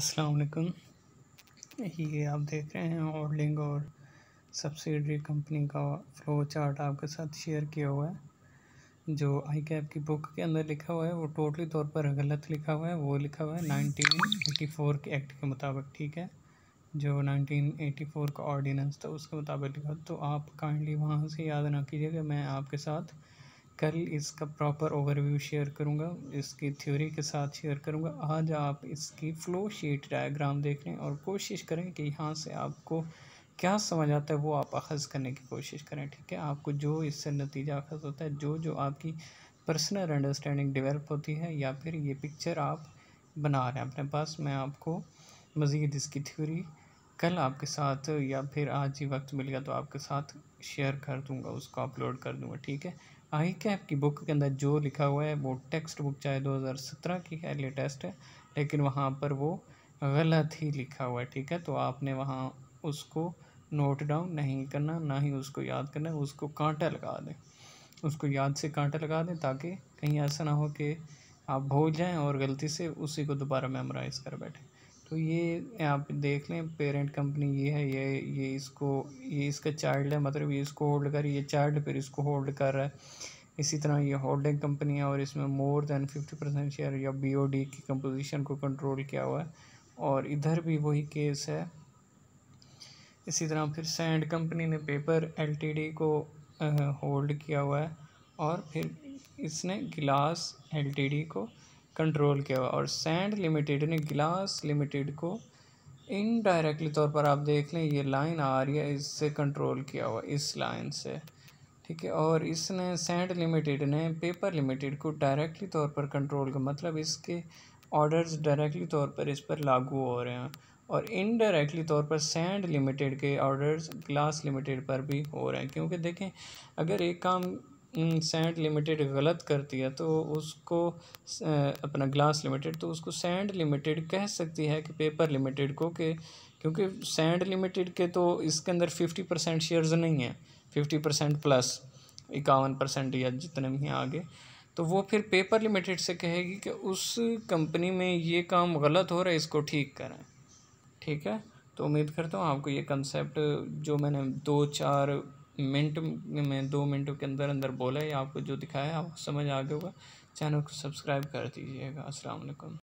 अस्सलाम वालेकुम ये आप देख रहे हैं होल्डिंग और सब्सिडरी कंपनी का फ्लो चार्ट आपके साथ शेयर किया हुआ है जो आई कैप की बुक के अंदर लिखा हुआ है वो टोटली तौर पर गलत लिखा हुआ है वो लिखा हुआ है नाइनटीन एटी फोर के एक्ट के मुताबिक ठीक है जो नाइनटीन एटी फोर का ऑर्डिनेंस था उसके मुताबिक लिखा तो आप काइंडली वहाँ से याद ना कीजिएगा मैं आपके साथ कल इसका प्रॉपर ओवरव्यू शेयर करूँगा इसकी थ्योरी के साथ शेयर करूँगा आज आप इसकी फ़्लो शीट डायग्राम देख लें और कोशिश करें कि यहाँ से आपको क्या समझ आता है वो आप अखज़ करने की कोशिश करें ठीक है आपको जो इससे नतीजा अखज़ होता है जो जो आपकी पर्सनल अंडरस्टैंडिंग डेवलप होती है या फिर ये पिक्चर आप बना रहे हैं अपने पास मैं आपको मज़ीद इसकी थ्योरी कल आपके साथ या फिर आज ही वक्त मिल गया तो आपके साथ शेयर कर दूंगा उसको अपलोड कर दूंगा ठीक है आई कैप की बुक के अंदर जो लिखा हुआ है वो टेक्स्ट बुक चाहे 2017 की है लेटेस्ट है लेकिन वहाँ पर वो गलत ही लिखा हुआ है ठीक है तो आपने वहाँ उसको नोट डाउन नहीं करना ना ही उसको याद करना उसको कांटा लगा दें उसको याद से कांटा लगा दें ताकि कहीं ऐसा ना हो कि आप भूल जाएं और गलती से उसी को दोबारा मेमोराइज़ कर बैठें तो ये यहाँ पे देख लें पेरेंट कंपनी ये है ये ये इसको ये इसका चाइल्ड है मतलब ये इसको होल्ड कर ये चाइल्ड फिर इसको होल्ड कर रहा है इसी तरह ये होल्डिंग कंपनी है और इसमें more than fifty percent share या बीओडी की कंपोजिशन को कंट्रोल किया हुआ है और इधर भी वही केस है इसी तरह फिर सैंड कंपनी ने पेपर एल को होल्ड किया हुआ है और फिर इसने गिलास एल को कंट्रोल किया हुआ और सैंड लिमिटेड यानी ग्लास लिमिटेड को इनडायरेक्टली तौर पर आप देख लें ये लाइन आ रही है इससे कंट्रोल किया हुआ इस लाइन से ठीक है और इसने सैंड लिमिटेड ने पेपर लिमिटेड को डायरेक्टली तौर पर कंट्रोल का मतलब इसके ऑर्डर्स डायरेक्टली तौर पर इस पर लागू हो रहे हैं और इनडायरेक्टली तौर पर सैंड लिमिटेड के ऑर्डर्स ग्लास लिमिटेड पर भी हो रहे हैं क्योंकि देखें अगर एक काम सैंड लिमिटेड गलत कर दिया तो उसको अपना ग्लास लिमिटेड तो उसको सैंड लिमिटेड कह सकती है कि पेपर लिमिटेड को कि क्योंकि सैंड लिमिटेड के तो इसके अंदर फिफ्टी परसेंट शेयर्स नहीं हैं फिफ्टी परसेंट प्लस इक्यावन परसेंट या जितने भी हैं आगे तो वो फिर पेपर लिमिटेड से कहेगी कि उस कंपनी में ये काम गलत हो रहा है इसको ठीक करें ठीक है तो उम्मीद करता हूँ आपको ये कंसेप्ट जो मैंने दो चार मिनट में दो मिनटों के अंदर अंदर बोला या आपको जो दिखाया आपको समझ आ गया होगा चैनल को सब्सक्राइब कर दीजिएगा अस्सलाम वालेकुम